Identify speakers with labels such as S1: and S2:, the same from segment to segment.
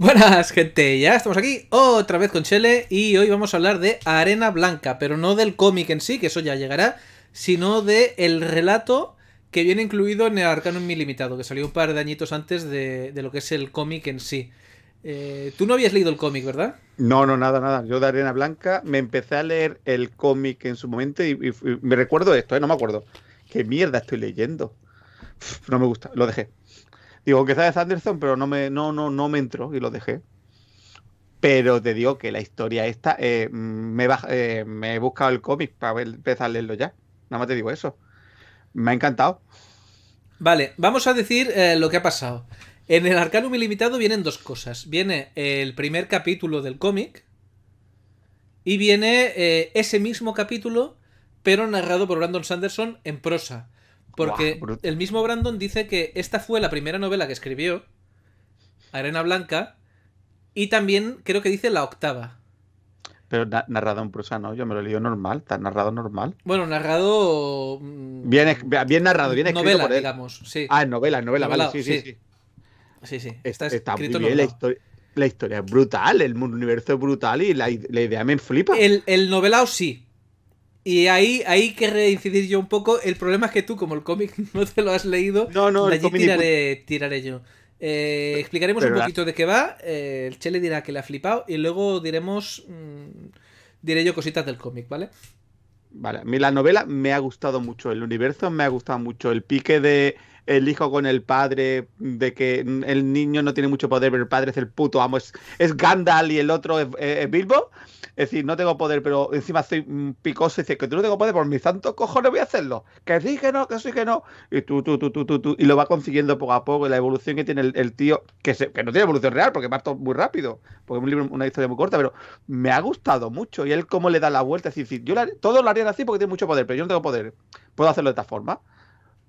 S1: Buenas gente, ya estamos aquí otra vez con Chele y hoy vamos a hablar de Arena Blanca, pero no del cómic en sí, que eso ya llegará, sino de el relato que viene incluido en el Arcanum limitado, que salió un par de añitos antes de, lo que es el cómic en sí. Eh, tú no habías leído el cómic, ¿verdad?
S2: No, no, nada, nada. Yo de Arena Blanca me empecé a leer el cómic en su momento y, me recuerdo esto, ¿eh? no me acuerdo. ¿Qué mierda estoy leyendo? no me gusta, lo dejé. Digo, que de Sanderson, pero no me, no, no, entró y lo dejé. Pero te digo que la historia esta, eh, eh, me, he buscado el cómic para empezar a leerlo ya. Nada más te digo eso. Me ha encantado.
S1: Vale, vamos a decir eh, lo que ha pasado. En el Arcanum Ilimitado vienen dos cosas. Viene el primer capítulo del cómic y viene ese mismo capítulo, pero narrado por Brandon Sanderson en prosa. Porque el mismo Brandon dice que esta fue la primera novela que escribió, Arena Blanca, y también creo que dice la octava.
S2: Pero narrado en ¿no? yo me lo leído normal, está narrado normal.
S1: Bueno, narrado. Mm,
S2: bien, narrado, bien escrito. Novela, digamos, sí. Ah, novela, novela, novela vale, sí, sí, sí. Está, bien la historia la historia es brutal, el universo es brutal y la, idea me flipa. El, el, novelado sí,
S1: y ahí, hay que reincidir yo un poco. El problema es que tú, como el cómic no te lo has leído, no, no, de allí tiraré, yo. Eh, explicaremos un poquito de qué va. Eh, el Chele dirá que le ha flipado. Y luego diremos. Mm, diré yo cositas del cómic, ¿vale?
S2: Vale, a mí la novela me ha gustado mucho. El universo me ha gustado mucho. El pique de el hijo con el padre, de que el niño no tiene mucho poder, pero el padre es el puto amo, es, Gandalf y el otro es Bilbo. Es decir, no tengo poder, pero encima soy mm, picoso y dice que tú no tengo poder, por mis santos cojones voy a hacerlo. Que sí, que no, que sí, que no. Y tú, tú, tú, tú, tú, Y lo va consiguiendo poco a poco. Y la evolución que tiene el, tío, que, se, que no tiene evolución real, porque parto muy rápido, porque es un libro, una historia muy corta, pero me ha gustado mucho. Y él cómo le da la vuelta. Es decir, yo la, todos lo haría así porque tiene mucho poder, pero yo no tengo poder. Puedo hacerlo de esta forma.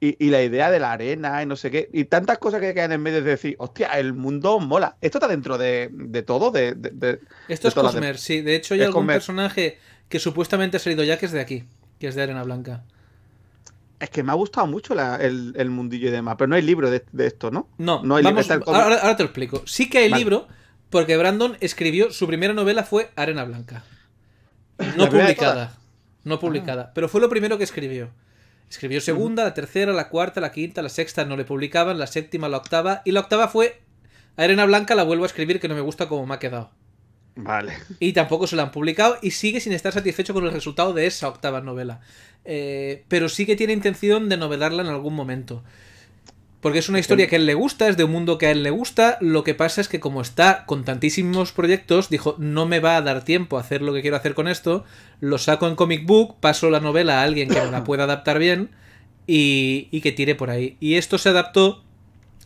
S2: Y, la idea de la arena y no sé qué, y tantas cosas que quedan en medio de decir, hostia, el mundo mola. Esto está dentro de, todo, de, Esto es Cosmer, sí. De hecho, hay algún
S1: personaje
S2: que supuestamente
S1: ha salido ya que es de aquí, que es de Arena Blanca.
S2: Es que me ha gustado mucho el, mundillo y demás, pero no hay libro de, esto, ¿no? No, no hay vamos, libro. Ahora, ahora, te lo explico.
S1: Sí que hay libro, porque Brandon escribió, su primera novela fue Arena Blanca.
S2: No publicada.
S1: No ah. publicada, pero fue lo primero que escribió. Escribió segunda, la tercera, la cuarta, la quinta, la sexta no le publicaban, la séptima, la octava. Y la octava fue Arena Blanca la vuelvo a escribir que no me gusta como me ha quedado. Vale. Y tampoco se la han publicado y sigue sin estar satisfecho con el resultado de esa octava novela. Eh, pero sí que tiene intención de novelarla en algún momento. Porque es una historia que a él le gusta, es de un mundo que a él le gusta. Lo que pasa es que como está con tantísimos proyectos, dijo, no me va a dar tiempo a hacer lo que quiero hacer con esto. Lo saco en comic book, paso la novela a alguien que me la pueda adaptar bien y, que tire por ahí. Y esto se adaptó,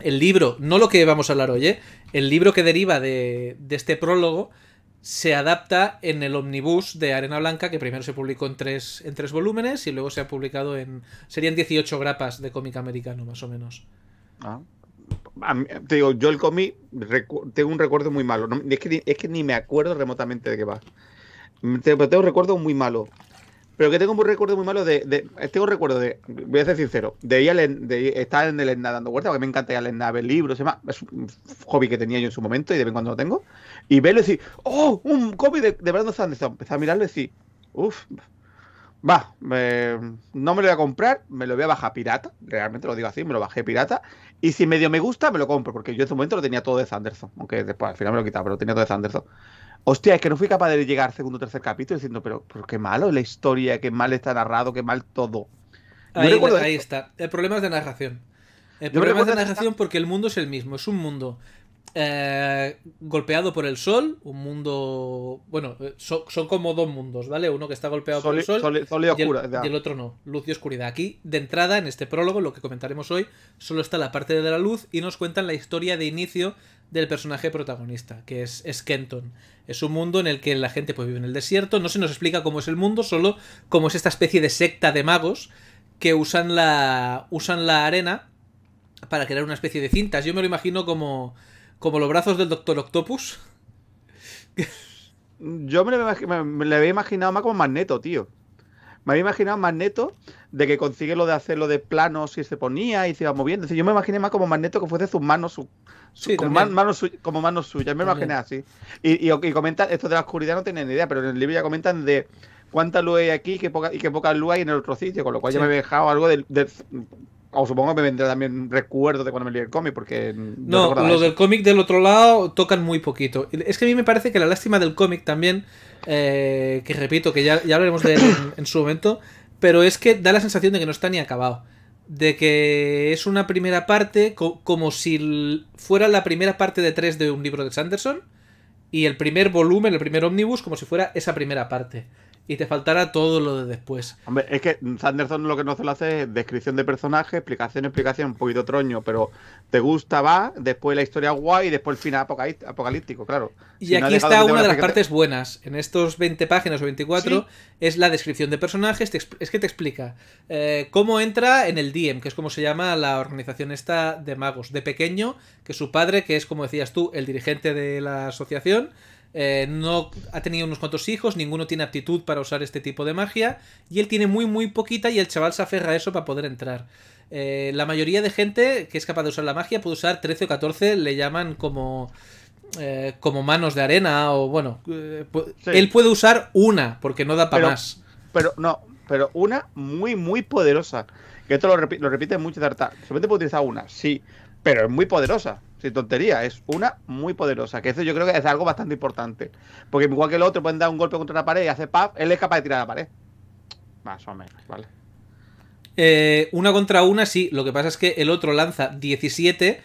S1: el libro, no lo que vamos a hablar hoy, ¿eh? el libro que deriva de, este prólogo se adapta en el omnibus de Arena Blanca, que primero se publicó en tres, en tres volúmenes y luego se ha publicado en... Serían 18 grapas de cómic americano,
S2: más o menos. Ah. yo el cómic tengo un recuerdo muy malo. es, que, ni me acuerdo remotamente de qué va. Mm, tengo un recuerdo muy malo. Pero que tengo un recuerdo muy malo de. tengo un recuerdo de. Voy a ser sincero. De ella está estar en el ENA dando vueltas, porque me encanta ir al ENA ver libros Es un hobby que tenía yo en su momento y de vez en cuando lo tengo. Y verlo y decir, ¡Oh! Un cómic de, verdad Brandon Sanderson. Empezar a mirarlo y decir, ¡Uf! va, no me lo voy a comprar, me lo voy a bajar pirata, realmente lo digo así, me lo bajé pirata, y si medio me gusta, me lo compro, porque yo en su este momento lo tenía todo de Sanderson, aunque después al final me lo quitaba, pero lo tenía todo de Sanderson. Hostia, es que no fui capaz de llegar al segundo o tercer capítulo diciendo, pero, qué malo la historia, qué mal está narrado, qué mal todo. Ahí,
S1: está, el problema es de narración. El problema es de narración porque el mundo es el mismo, es un mundo eh, golpeado por el sol, un mundo. Bueno, eh, son como dos mundos, ¿vale? Uno que está golpeado por el sol, y, y, el, otro no, luz y oscuridad. Aquí, de entrada, en este prólogo, lo que comentaremos hoy, solo está la parte de la luz y nos cuentan la historia de inicio del personaje protagonista, que es, Skenton. Kenton. Es un mundo en el que la gente pues, vive en el desierto, no se nos explica cómo es el mundo, solo cómo es esta especie de secta de magos que usan la, usan la arena para crear una especie de cintas. Yo me lo imagino como como los brazos del Doctor Octopus.
S2: Yo me, lo le había imaginado más como Magneto, tío. Me había imaginado Magneto de que consigue lo de hacerlo de plano si se ponía y se iba moviendo. yo me imaginé más como Magneto que fuese sus manos, su, como, manos suyas. Me imaginé así. Y, comentan, esto de la oscuridad no tienen ni idea, pero en el libro ya comentan de cuánta luz hay aquí y qué poca, luz hay en el otro sitio, con lo cual ya me he dejado algo de, o supongo que me vendrá también recuerdo de cuando me leí el cómic, porque... No, no lo del
S1: cómic del otro lado tocan muy poquito. Es que a mí me parece que la lástima del cómic también, eh, que repito, que ya, hablaremos de él en, su momento, pero es que da la sensación de que no está ni acabado. De que es una primera parte como si fuera la primera parte de tres de un libro de Sanderson y el primer volumen, el primer ómnibus, como si fuera esa primera parte y te faltará todo
S2: lo de después. Hombre, es que Sanderson lo que no lo hace es descripción de personaje, explicación, explicación, un poquito troño, pero te gusta, va, después la historia guay y después el final apocalíptico, claro. Y aquí está una de las partes
S1: buenas. En estos 20 páginas o 24 es la descripción de personajes, es que te explica eh, cómo entra en el Diem, que es como se llama la organización esta de magos, de pequeño, que su padre, que es como decías tú, el dirigente de la asociación, eh, no ha tenido unos cuantos hijos, ninguno tiene aptitud para usar este tipo de magia, y él tiene muy, muy poquita y el chaval se aferra a eso para poder entrar. Eh, la mayoría de gente que es capaz de usar la magia puede usar 13 o 14, le llaman como... Eh, como manos de arena o bueno, él puede usar una porque no da para más.
S2: Pero no, pero una muy, muy poderosa. Que esto lo, repite, lo repite mucho Tartar. Solamente puede utilizar una, sí, pero es muy poderosa sin tontería, es una muy poderosa. Que eso yo creo que es algo bastante importante. Porque igual que el otro pueden dar un golpe contra la pared y hace paf, él es capaz de tirar a la pared. Más o menos, ¿vale?
S1: Eh, una contra una, sí. Lo que pasa es que el
S2: otro lanza 17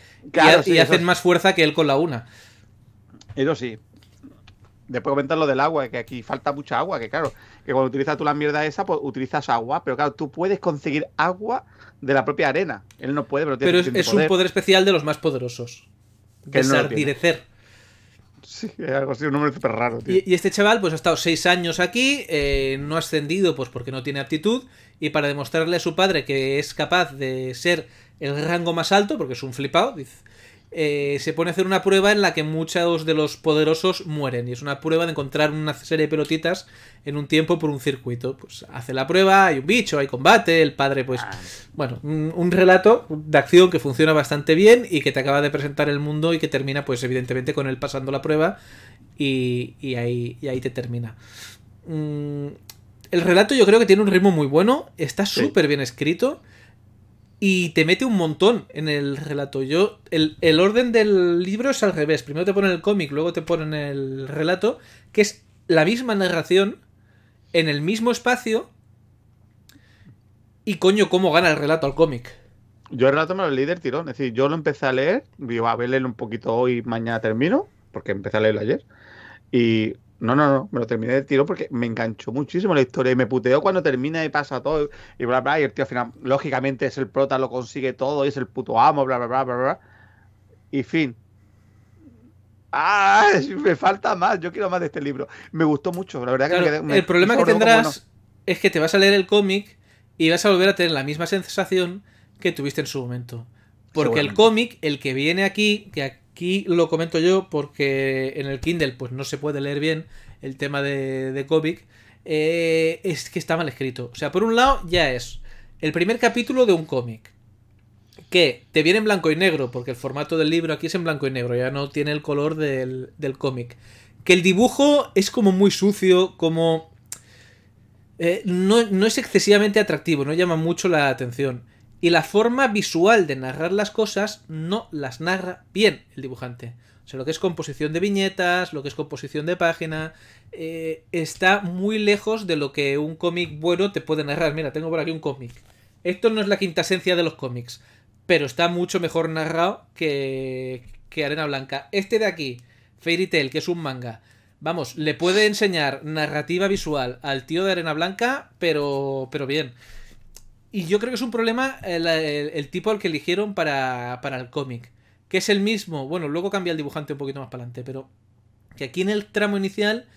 S2: y, hacen más
S1: fuerza que él con la una.
S2: Eso sí. Después comentar lo del agua, que aquí falta mucha agua, que claro, que cuando utilizas tú la mierda esa, pues utilizas agua, pero claro, tú puedes conseguir agua de la propia arena. Él no puede, pero tiene Pero es, Pero es un poder
S1: especial de los más poderosos.
S2: Que Desardirecer. sí, es algo así, un nombre súper raro, tío.
S1: Y, este chaval, pues ha estado seis años aquí, eh, no ha ascendido, pues porque no tiene aptitud, y para demostrarle a su padre que es capaz de ser el rango más alto, porque es un flipado, dice eh, se pone a hacer una prueba en la que muchos de los poderosos mueren. Y es una prueba de encontrar una serie de pelotitas en un tiempo por un circuito. Pues hace la prueba, hay un bicho, hay combate, el padre, pues. Ah. Bueno, un, relato de acción que funciona bastante bien y que te acaba de presentar el mundo y que termina, pues, evidentemente, con él pasando la prueba. Y, y ahí, ahí te termina. Mm, el relato yo creo que tiene un ritmo muy bueno, está súper bien escrito y te mete un montón en el relato. Yo, el, orden del libro es al revés. Primero te ponen el cómic, luego te ponen el relato, que es la misma narración en el mismo espacio. Y coño, cómo gana el relato al cómic.
S2: Yo el relato me lo leí del tirón. Es decir, yo lo empecé a leer, Voy a verle un poquito hoy, mañana termino, porque empecé a leerlo ayer. Y no, no, no, me lo terminé de tiro porque me enganchó muchísimo la historia y me puteo cuando termina y pasa todo y bla, bla, y el tío al final, lógicamente es el prota, lo consigue todo y es el puto amo, bla, bla, bla, bla, Y fin. ¡Ah! Me falta más, yo quiero más de este libro. Me gustó mucho, la verdad que me, El problema que tendrás
S1: es que te vas a leer el cómic y vas a volver a tener la misma sensación que tuviste en su momento. Porque el cómic, el que viene aquí, que Aquí lo comento yo porque en el Kindle pues no se puede leer bien el tema de, de eh, es que está mal escrito. O sea, por un lado ya es el primer capítulo de un cómic que te viene en blanco y negro, porque el formato del libro aquí es en blanco y negro, ya no tiene el color del, del cómic. Que el dibujo es como muy sucio, como... Eh, no, no, es excesivamente atractivo, no llama mucho la atención. Y la forma visual de narrar las cosas no las narra bien el dibujante. O sea, lo que es composición de viñetas, lo que es composición de página, eh, está muy lejos de lo que un cómic bueno te puede narrar. Mira, tengo por aquí un cómic. Esto no es la quinta esencia de los cómics, pero está mucho mejor narrado que, que Arena Blanca. Este de aquí, Fairy Tail, que es un manga, vamos, le puede enseñar narrativa visual al tío de Arena Blanca, pero, pero bien. Y yo creo que es un problema eh, el, tipo al que eligieron para, para el cómic. Que es el mismo. Bueno, luego cambia el dibujante un poquito más para adelante, pero. Que aquí en el tramo inicial.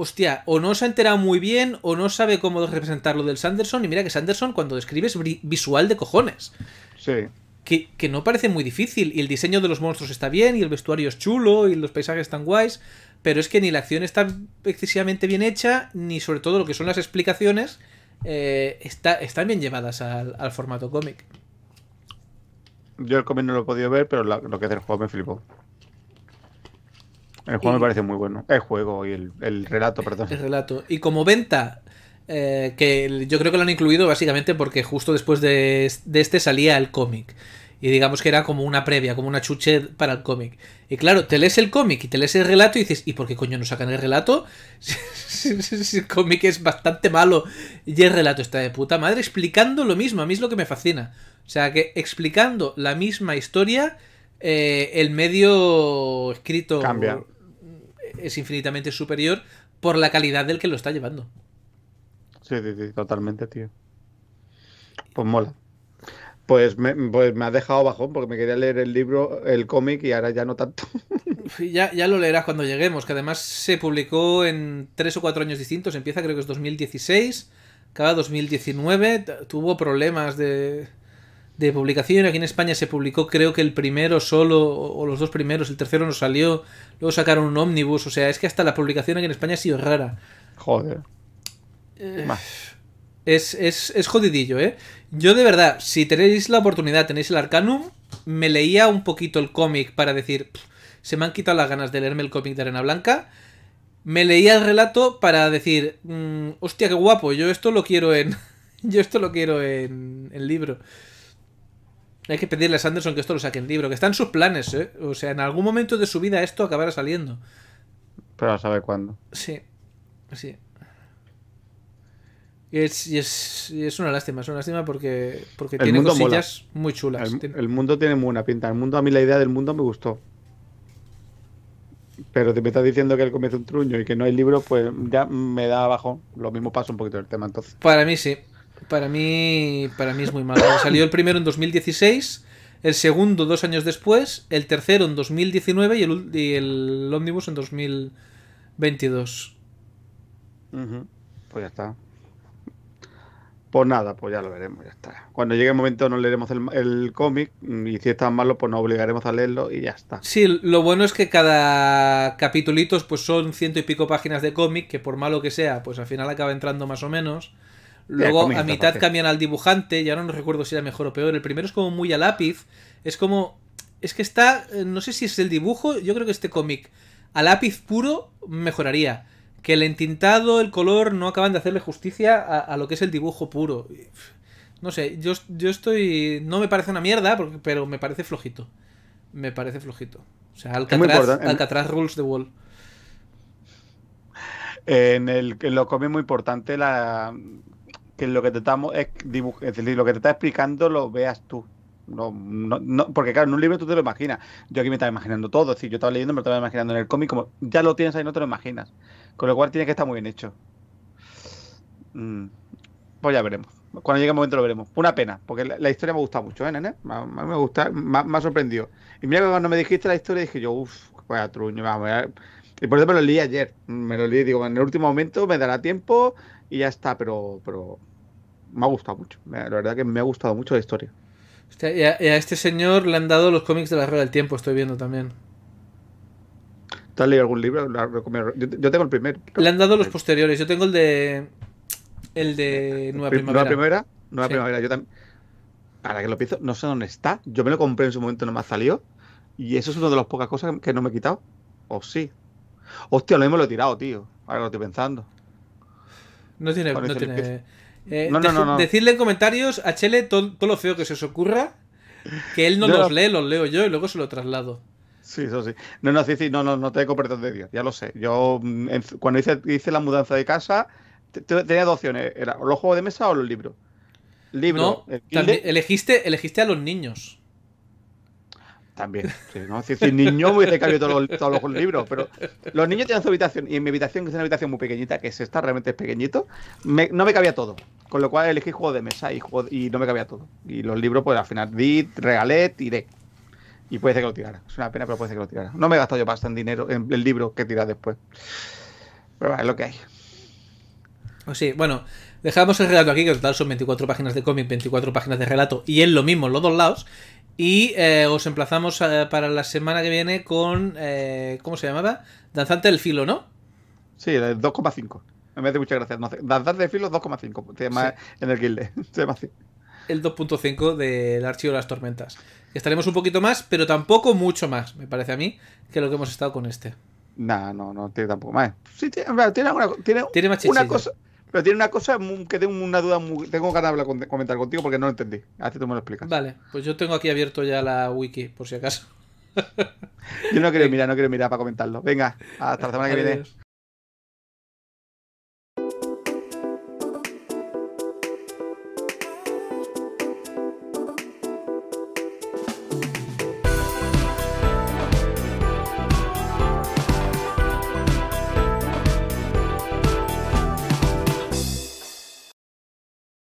S1: Hostia, o no se ha enterado muy bien, o no sabe cómo representar lo del Sanderson. Y mira que Sanderson, cuando describe, es visual de cojones. Sí. Que, que, no parece muy difícil. Y el diseño de los monstruos está bien, y el vestuario es chulo, y los paisajes están guays. Pero es que ni la acción está excesivamente bien hecha, ni sobre todo lo que son las explicaciones eh, están bien llevadas al, formato cómic.
S2: Yo el cómic no lo he podido ver, pero lo que hace el juego me flipó. El juego me parece muy bueno. El juego y el, relato, perdón. El
S1: relato. Y como venta, eh, que yo creo que lo han incluido básicamente porque justo después de, de este salía el cómic. Y digamos que era como una previa, como una chuche para el cómic. Y claro, te lees el cómic y te lees el relato y dices, ¿y por qué coño no sacan el relato? si el cómic es bastante malo y el relato está de puta madre explicando lo mismo, a mí es lo que me fascina. O sea, que explicando la misma historia, eh, el medio escrito es infinitamente superior por la calidad del que lo está llevando.
S2: sí, sí, totalmente, tío. Pues mola. Pues, pues me, ha dejado bajón porque me quería leer el libro, el cómic y ahora ya no tanto.
S1: Ya, ya, lo leerás cuando lleguemos, que además se publicó en tres o cuatro años distintos. Empieza creo que es 2016, acaba 2019, tuvo problemas de, de publicación. Aquí en España se publicó creo que el primero solo o los dos primeros, el tercero no salió, luego sacaron un ómnibus, o sea, es que hasta la publicación aquí en España ha sido rara. Joder. Eh, Más. Es, jodidillo, ¿eh? Yo de verdad, si tenéis la oportunidad, tenéis el Arcanum, me leía un poquito el cómic para decir, se me han quitado las ganas de leerme el cómic de Arena Blanca. Me leía el relato para decir, mm, hostia, qué guapo, yo esto lo quiero en... yo esto lo quiero en, el libro. Hay que pedirle a Sanderson que esto lo saque en libro, que está en sus planes, ¿eh? O sea, en algún momento de su vida esto acabará saliendo.
S2: Pero a saber cuándo.
S1: Sí, sí. Es, es, una lástima, es una lástima porque, porque tiene cosillas
S2: muy chulas. El, mundo tiene muy buena pinta. El mundo, a mí la idea del mundo me gustó. Pero te me estás diciendo que él comienza un truño y que no hay libro, pues ya me da abajo. Lo mismo pasa un poquito el tema entonces.
S1: Para mí sí. Para mí, para mí es muy malo. Salió el primero en 2016, el segundo dos años después, el tercero en 2019 y el, y el Omnibus en 2022.
S2: Pues ya está. Pues nada, pues ya lo veremos, ya está. Cuando llegue el momento no leeremos el, cómic y si está malo, pues nos obligaremos a leerlo y ya está.
S1: Sí, lo bueno es que cada capitulitos pues son ciento y pico páginas de cómic, que por malo que sea, pues al final acaba entrando más o menos. Luego a mitad cambian al dibujante, ya no recuerdo si era mejor o peor. El primero es como muy a lápiz, es como... Es que está, eh, no sé si es el dibujo, yo creo que este cómic a lápiz puro mejoraría que el entintado, el color, no acaban de hacerle justicia a, lo que es el dibujo puro. No sé, yo, yo estoy. No me parece una mierda, pero me parece flojito. Me parece flojito. O sea, Alcatraz, Rules the Wall.
S2: En, el, en es muy importante la, que lo que te estamos es, lo que te está explicando lo veas tú. porque claro, en un libro tú te lo imaginas. Yo aquí me estaba imaginando todo. Es decir, yo estaba leyendo, me estaba imaginando en el cómic, como ya lo tienes ahí, no te lo imaginas. Con lo cual tiene que estar muy bien hecho. Mm. Pues ya veremos. Cuando llegue el momento lo veremos. Una pena, porque la, historia me gustado mucho, ¿eh, nene? Me, me gusta, ha sorprendido. Y mira que cuando me dijiste la historia dije yo, uff, vaya truño, Y por eso me lo leí ayer. Me lo leí, digo, en el último momento me dará tiempo y ya está, pero, pero me ha gustado mucho. La verdad que me ha gustado mucho la historia.
S1: y, a, este señor le han dado los cómics de la Rueda del Tiempo, estoy viendo también
S2: algún libro? Yo, tengo el primer Le han dado los
S1: posteriores. Yo tengo el de. El de Nueva Primavera. Nueva Primavera. Nueva Primavera.
S2: Yo también. Ahora que lo pienso, no sé dónde está. Yo me lo compré en su momento, no me salió. Y eso es una de las pocas cosas que no me he quitado. O sí. Hostia, lo mismo lo he tirado, tío. Ahora lo estoy pensando.
S1: No tiene. Eh, no, no, no, Decirle en comentarios a Chele todo, lo feo que se os ocurra. Que él no los lee, los leo yo y luego se lo traslado.
S2: Sí, eso sí. No, no, sí, sí, no, no, no perdón de Dios, ya lo sé. Yo, mm, cuando hice, la mudanza de casa, tenía dos opciones: era o los juegos de mesa o los libros. Libro.
S1: elegiste, elegiste a los niños.
S2: También, ¿no? Si, si niño me hubiese cambiado todos los, los libros, pero los niños tenían su habitación y en mi habitación, que es una habitación muy pequeñita, que es esta, realmente es pequeñito, no me cabía todo. Con lo cual elegí juego de mesa y, y no me cabía todo. Y los libros, pues al final di, regalé, tiré. Y puede ser que lo tirara. Es una pena, pero puede ser que lo tirara. No me he gastado yo bastante dinero en el libro que tira después. Pero va, es lo que hay.
S1: Pues sí, bueno, dejamos el relato aquí, que en total son 24 páginas de cómic, 24 páginas de relato, y es lo mismo los dos lados. Y eh, os emplazamos eh, para la semana que viene con. Eh, ¿Cómo se llamaba?
S2: Danzante del filo, ¿no? Sí, 2,5. Me hace muchas gracias. Danzante del filo 2,5. En el guilde. Se llama así
S1: el 2.5 del archivo de las tormentas. Estaremos un poquito más, pero tampoco mucho más, me parece a mí, que lo que hemos estado con este.
S2: No, no, no tiene tampoco más. tiene, más una cosa. Pero tiene una cosa que tengo una duda muy, Tengo ganas de hablar, comentar contigo porque no lo entendí. A ti tú me lo explicas. Vale, pues yo tengo aquí
S1: abierto ya la wiki, por si acaso.
S2: yo no quiero mirar, no quiero mirar para comentarlo. Venga, hasta la semana que viene.